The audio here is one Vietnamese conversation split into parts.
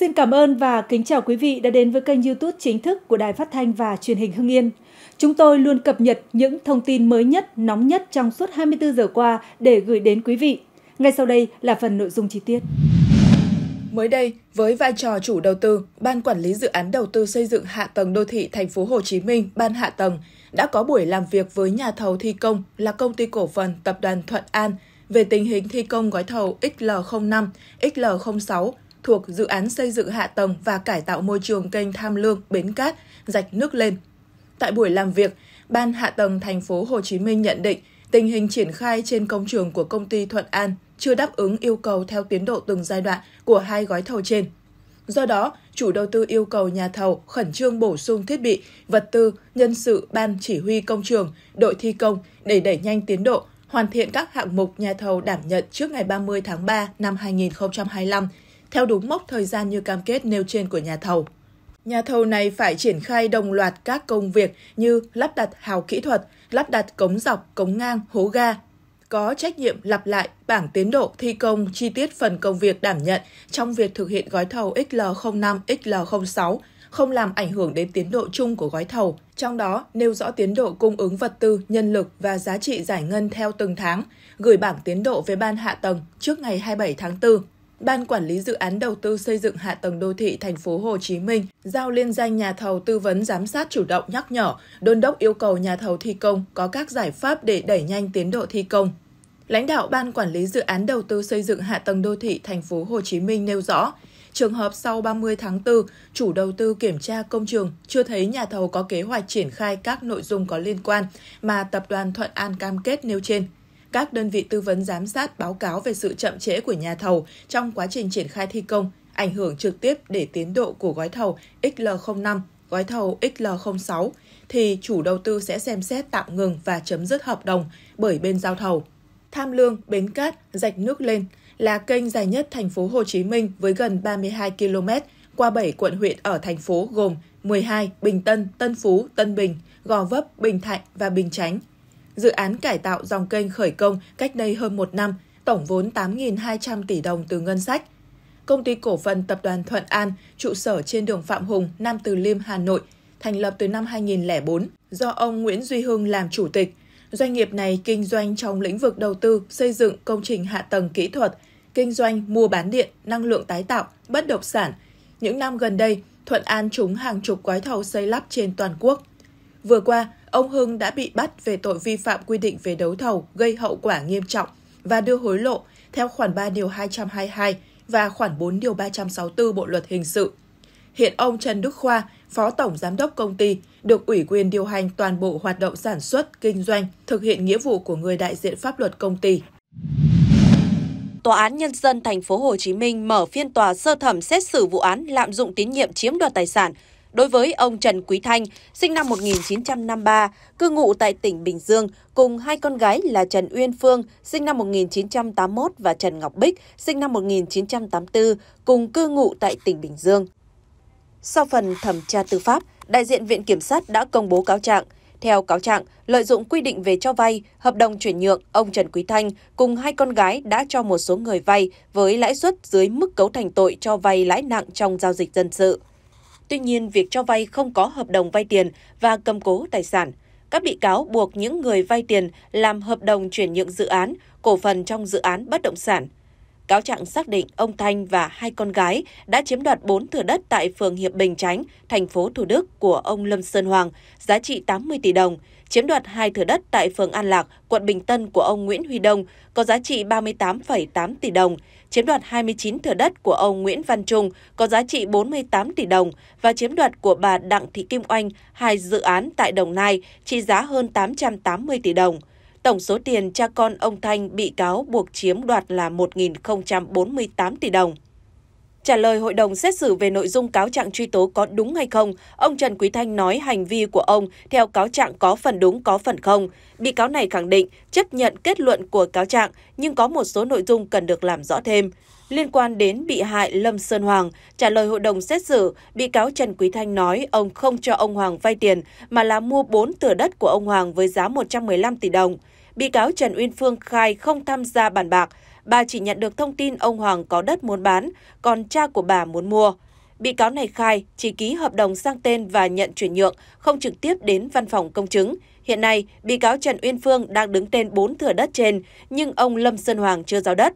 Xin cảm ơn và kính chào quý vị đã đến với kênh YouTube chính thức của Đài Phát thanh và Truyền hình Hưng Yên. Chúng tôi luôn cập nhật những thông tin mới nhất, nóng nhất trong suốt 24 giờ qua để gửi đến quý vị. Ngay sau đây là phần nội dung chi tiết. Mới đây, với vai trò chủ đầu tư, Ban quản lý dự án đầu tư xây dựng hạ tầng đô thị thành phố Hồ Chí Minh, Ban hạ tầng đã có buổi làm việc với nhà thầu thi công là công ty cổ phần tập đoàn Thuận An về tình hình thi công gói thầu XL05, XL06 thuộc dự án xây dựng hạ tầng và cải tạo môi trường kênh Tham Lương, Bến Cát, rạch nước lên. Tại buổi làm việc, Ban Hạ tầng thành phố Hồ Chí Minh nhận định tình hình triển khai trên công trường của công ty Thuận An chưa đáp ứng yêu cầu theo tiến độ từng giai đoạn của hai gói thầu trên. Do đó, chủ đầu tư yêu cầu nhà thầu khẩn trương bổ sung thiết bị, vật tư, nhân sự ban chỉ huy công trường, đội thi công để đẩy nhanh tiến độ, hoàn thiện các hạng mục nhà thầu đảm nhận trước ngày 30 tháng 3 năm 2025 theo đúng mốc thời gian như cam kết nêu trên của nhà thầu. Nhà thầu này phải triển khai đồng loạt các công việc như lắp đặt hào kỹ thuật, lắp đặt cống dọc, cống ngang, hố ga, có trách nhiệm lặp lại bảng tiến độ thi công chi tiết phần công việc đảm nhận trong việc thực hiện gói thầu XL05, XL06, không làm ảnh hưởng đến tiến độ chung của gói thầu, trong đó nêu rõ tiến độ cung ứng vật tư, nhân lực và giá trị giải ngân theo từng tháng, gửi bảng tiến độ về ban hạ tầng trước ngày 27 tháng 4. Ban quản lý dự án đầu tư xây dựng hạ tầng đô thị thành phố Hồ Chí Minh giao liên danh nhà thầu tư vấn giám sát chủ động nhắc nhở, đôn đốc yêu cầu nhà thầu thi công có các giải pháp để đẩy nhanh tiến độ thi công. Lãnh đạo Ban quản lý dự án đầu tư xây dựng hạ tầng đô thị thành phố Hồ Chí Minh nêu rõ, trường hợp sau 30 tháng 4, chủ đầu tư kiểm tra công trường chưa thấy nhà thầu có kế hoạch triển khai các nội dung có liên quan mà tập đoàn Thuận An cam kết nêu trên – các đơn vị tư vấn giám sát báo cáo về sự chậm trễ của nhà thầu trong quá trình triển khai thi công, ảnh hưởng trực tiếp để tiến độ của gói thầu XL05, gói thầu XL06 thì chủ đầu tư sẽ xem xét tạm ngừng và chấm dứt hợp đồng bởi bên giao thầu. Tham Lương, Bến Cát, Rạch Nước Lên là kênh dài nhất thành phố Hồ Chí Minh với gần 32 km qua 7 quận huyện ở thành phố gồm 12 Bình Tân, Tân Phú, Tân Bình, Gò Vấp, Bình Thạnh và Bình Chánh. Dự án cải tạo dòng kênh khởi công cách đây hơn một năm, tổng vốn 8.200 tỷ đồng từ ngân sách. Công ty cổ phần Tập đoàn Thuận An, trụ sở trên đường Phạm Hùng, Nam Từ Liêm, Hà Nội, thành lập từ năm 2004 do ông Nguyễn Duy Hưng làm chủ tịch. Doanh nghiệp này kinh doanh trong lĩnh vực đầu tư, xây dựng công trình hạ tầng kỹ thuật, kinh doanh mua bán điện, năng lượng tái tạo, bất động sản. Những năm gần đây, Thuận An trúng hàng chục gói thầu xây lắp trên toàn quốc. Vừa qua, ông Hưng đã bị bắt về tội vi phạm quy định về đấu thầu gây hậu quả nghiêm trọng và đưa hối lộ theo khoản 3 điều 222 và khoản 4 điều 364 Bộ luật hình sự. Hiện ông Trần Đức Khoa, Phó Tổng Giám đốc công ty, được ủy quyền điều hành toàn bộ hoạt động sản xuất, kinh doanh, thực hiện nghĩa vụ của người đại diện pháp luật công ty. Tòa án nhân dân thành phố Hồ Chí Minh mở phiên tòa sơ thẩm xét xử vụ án lạm dụng tín nhiệm chiếm đoạt tài sản đối với ông Trần Quý Thanh, sinh năm 1953, cư ngụ tại tỉnh Bình Dương, cùng hai con gái là Trần Uyên Phương, sinh năm 1981 và Trần Ngọc Bích, sinh năm 1984, cùng cư ngụ tại tỉnh Bình Dương. Sau phần thẩm tra tư pháp, đại diện Viện Kiểm sát đã công bố cáo trạng. Theo cáo trạng, lợi dụng quy định về cho vay, hợp đồng chuyển nhượng, ông Trần Quý Thanh cùng hai con gái đã cho một số người vay với lãi suất dưới mức cấu thành tội cho vay lãi nặng trong giao dịch dân sự. Tuy nhiên, việc cho vay không có hợp đồng vay tiền và cầm cố tài sản. Các bị cáo buộc những người vay tiền làm hợp đồng chuyển nhượng dự án, cổ phần trong dự án bất động sản Cáo trạng xác định ông Thanh và hai con gái đã chiếm đoạt 4 thửa đất tại phường Hiệp Bình Chánh, thành phố Thủ Đức của ông Lâm Sơn Hoàng, giá trị 80 tỷ đồng, chiếm đoạt hai thửa đất tại phường An Lạc, quận Bình Tân của ông Nguyễn Huy Đông có giá trị 38,8 tỷ đồng, chiếm đoạt 29 thửa đất của ông Nguyễn Văn Trung có giá trị 48 tỷ đồng và chiếm đoạt của bà Đặng Thị Kim Oanh hai dự án tại Đồng Nai trị giá hơn 880 tỷ đồng. Tổng số tiền cha con ông Thanh bị cáo buộc chiếm đoạt là 1.048 tỷ đồng. Trả lời hội đồng xét xử về nội dung cáo trạng truy tố có đúng hay không, ông Trần Quý Thanh nói hành vi của ông theo cáo trạng có phần đúng có phần không. Bị cáo này khẳng định chấp nhận kết luận của cáo trạng nhưng có một số nội dung cần được làm rõ thêm. Liên quan đến bị hại Lâm Sơn Hoàng, trả lời hội đồng xét xử, bị cáo Trần Quý Thanh nói ông không cho ông Hoàng vay tiền mà là mua 4 thửa đất của ông Hoàng với giá 115 tỷ đồng. Bị cáo Trần Uyên Phương khai không tham gia bàn bạc, bà chỉ nhận được thông tin ông Hoàng có đất muốn bán, còn cha của bà muốn mua. Bị cáo này khai chỉ ký hợp đồng sang tên và nhận chuyển nhượng, không trực tiếp đến văn phòng công chứng. Hiện nay, bị cáo Trần Uyên Phương đang đứng tên 4 thửa đất trên, nhưng ông Lâm Sơn Hoàng chưa giao đất.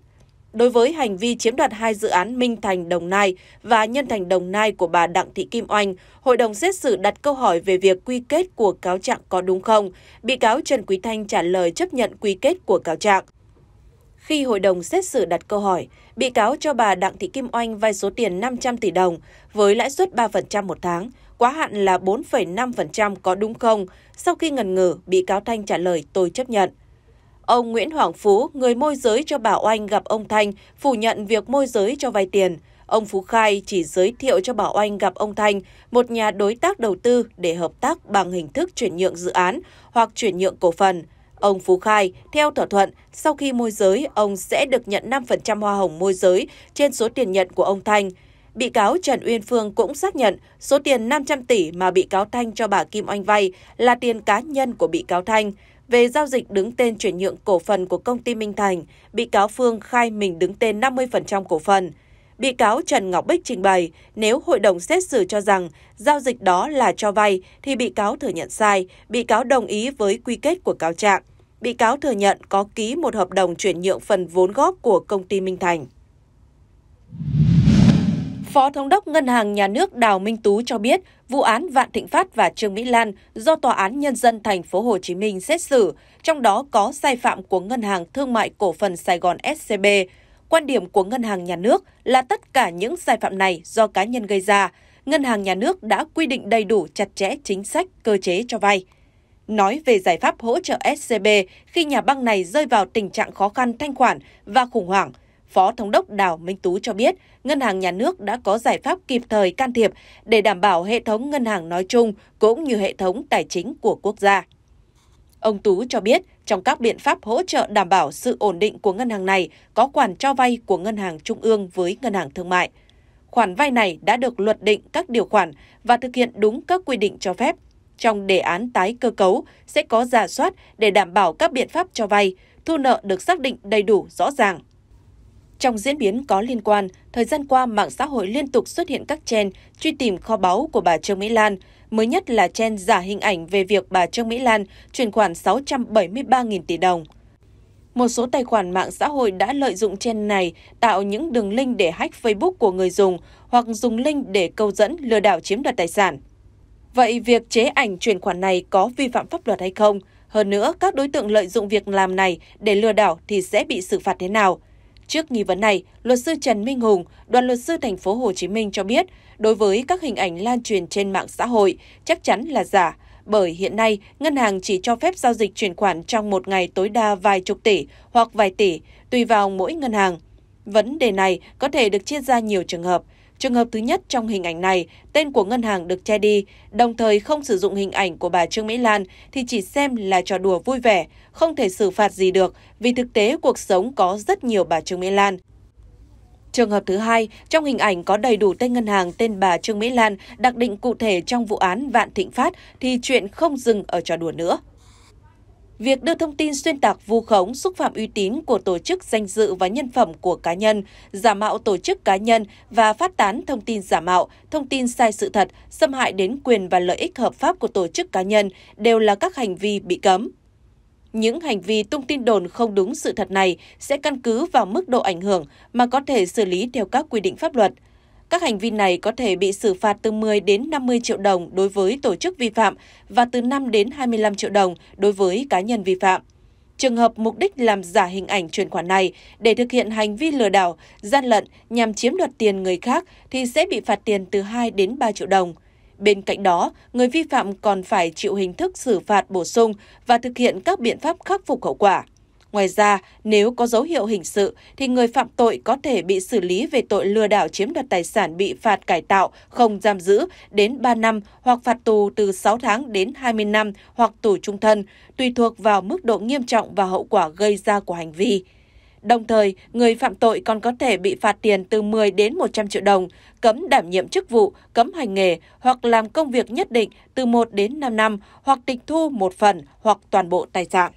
Đối với hành vi chiếm đoạt hai dự án Minh Thành Đồng Nai và Nhân Thành Đồng Nai của bà Đặng Thị Kim Oanh, hội đồng xét xử đặt câu hỏi về việc quy kết của cáo trạng có đúng không. Bị cáo Trần Quý Thanh trả lời chấp nhận quy kết của cáo trạng. Khi hội đồng xét xử đặt câu hỏi, bị cáo cho bà Đặng Thị Kim Oanh vay số tiền 500 tỷ đồng với lãi suất 3% một tháng, quá hạn là 4,5% có đúng không? Sau khi ngần ngừ, bị cáo Thanh trả lời tôi chấp nhận. Ông Nguyễn Hoàng Phú, người môi giới cho bà Oanh gặp ông Thanh, phủ nhận việc môi giới cho vay tiền. Ông Phú khai chỉ giới thiệu cho bà Oanh gặp ông Thanh, một nhà đối tác đầu tư để hợp tác bằng hình thức chuyển nhượng dự án hoặc chuyển nhượng cổ phần. Ông Phú khai, theo thỏa thuận, sau khi môi giới, ông sẽ được nhận 5% hoa hồng môi giới trên số tiền nhận của ông Thanh. Bị cáo Trần Uyên Phương cũng xác nhận số tiền 500 tỷ mà bị cáo Thanh cho bà Kim Oanh vay là tiền cá nhân của bị cáo Thanh. Về giao dịch đứng tên chuyển nhượng cổ phần của công ty Minh Thành, bị cáo Phương khai mình đứng tên 50% cổ phần. Bị cáo Trần Ngọc Bích trình bày, nếu hội đồng xét xử cho rằng giao dịch đó là cho vay thì bị cáo thừa nhận sai, bị cáo đồng ý với quy kết của cáo trạng bị cáo thừa nhận có ký một hợp đồng chuyển nhượng phần vốn góp của công ty Minh Thành. Phó Thống đốc Ngân hàng Nhà nước Đào Minh Tú cho biết, vụ án Vạn Thịnh Phát và Trương Mỹ Lan do Tòa án Nhân dân thành phố Hồ Chí Minh xét xử, trong đó có sai phạm của Ngân hàng Thương mại Cổ phần Sài Gòn SCB. Quan điểm của Ngân hàng Nhà nước là tất cả những sai phạm này do cá nhân gây ra. Ngân hàng Nhà nước đã quy định đầy đủ chặt chẽ chính sách, cơ chế cho vay nói về giải pháp hỗ trợ SCB khi nhà băng này rơi vào tình trạng khó khăn thanh khoản và khủng hoảng. Phó Thống đốc Đào Minh Tú cho biết, Ngân hàng Nhà nước đã có giải pháp kịp thời can thiệp để đảm bảo hệ thống ngân hàng nói chung cũng như hệ thống tài chính của quốc gia. Ông Tú cho biết, trong các biện pháp hỗ trợ đảm bảo sự ổn định của ngân hàng này có khoản cho vay của Ngân hàng Trung ương với Ngân hàng Thương mại. Khoản vay này đã được luật định các điều khoản và thực hiện đúng các quy định cho phép trong đề án tái cơ cấu sẽ có giả soát để đảm bảo các biện pháp cho vay, thu nợ được xác định đầy đủ rõ ràng. Trong diễn biến có liên quan, thời gian qua mạng xã hội liên tục xuất hiện các chen truy tìm kho báu của bà Trương Mỹ Lan, mới nhất là chen giả hình ảnh về việc bà Trương Mỹ Lan chuyển khoản 673.000 tỷ đồng. Một số tài khoản mạng xã hội đã lợi dụng chen này tạo những đường link để hack Facebook của người dùng hoặc dùng link để câu dẫn lừa đảo chiếm đoạt tài sản. Vậy việc chế ảnh chuyển khoản này có vi phạm pháp luật hay không? Hơn nữa, các đối tượng lợi dụng việc làm này để lừa đảo thì sẽ bị xử phạt thế nào? Trước nghi vấn này, luật sư Trần Minh Hùng, đoàn luật sư thành phố Hồ Chí Minh cho biết, đối với các hình ảnh lan truyền trên mạng xã hội chắc chắn là giả, bởi hiện nay ngân hàng chỉ cho phép giao dịch chuyển khoản trong một ngày tối đa vài chục tỷ hoặc vài tỷ, tùy vào mỗi ngân hàng. Vấn đề này có thể được chia ra nhiều trường hợp. Trường hợp thứ nhất trong hình ảnh này, tên của ngân hàng được che đi, đồng thời không sử dụng hình ảnh của bà Trương Mỹ Lan thì chỉ xem là trò đùa vui vẻ, không thể xử phạt gì được vì thực tế cuộc sống có rất nhiều bà Trương Mỹ Lan. Trường hợp thứ hai, trong hình ảnh có đầy đủ tên ngân hàng tên bà Trương Mỹ Lan, đặc định cụ thể trong vụ án Vạn Thịnh Phát thì chuyện không dừng ở trò đùa nữa việc đưa thông tin xuyên tạc vu khống, xúc phạm uy tín của tổ chức danh dự và nhân phẩm của cá nhân, giả mạo tổ chức cá nhân và phát tán thông tin giả mạo, thông tin sai sự thật, xâm hại đến quyền và lợi ích hợp pháp của tổ chức cá nhân đều là các hành vi bị cấm. Những hành vi tung tin đồn không đúng sự thật này sẽ căn cứ vào mức độ ảnh hưởng mà có thể xử lý theo các quy định pháp luật – các hành vi này có thể bị xử phạt từ 10 đến 50 triệu đồng đối với tổ chức vi phạm và từ 5 đến 25 triệu đồng đối với cá nhân vi phạm. Trường hợp mục đích làm giả hình ảnh chuyển khoản này để thực hiện hành vi lừa đảo, gian lận nhằm chiếm đoạt tiền người khác thì sẽ bị phạt tiền từ 2 đến 3 triệu đồng. Bên cạnh đó, người vi phạm còn phải chịu hình thức xử phạt bổ sung và thực hiện các biện pháp khắc phục hậu quả. Ngoài ra, nếu có dấu hiệu hình sự thì người phạm tội có thể bị xử lý về tội lừa đảo chiếm đoạt tài sản bị phạt cải tạo, không giam giữ đến 3 năm hoặc phạt tù từ 6 tháng đến 20 năm hoặc tù trung thân, tùy thuộc vào mức độ nghiêm trọng và hậu quả gây ra của hành vi. Đồng thời, người phạm tội còn có thể bị phạt tiền từ 10 đến 100 triệu đồng, cấm đảm nhiệm chức vụ, cấm hành nghề hoặc làm công việc nhất định từ 1 đến 5 năm hoặc tịch thu một phần hoặc toàn bộ tài sản.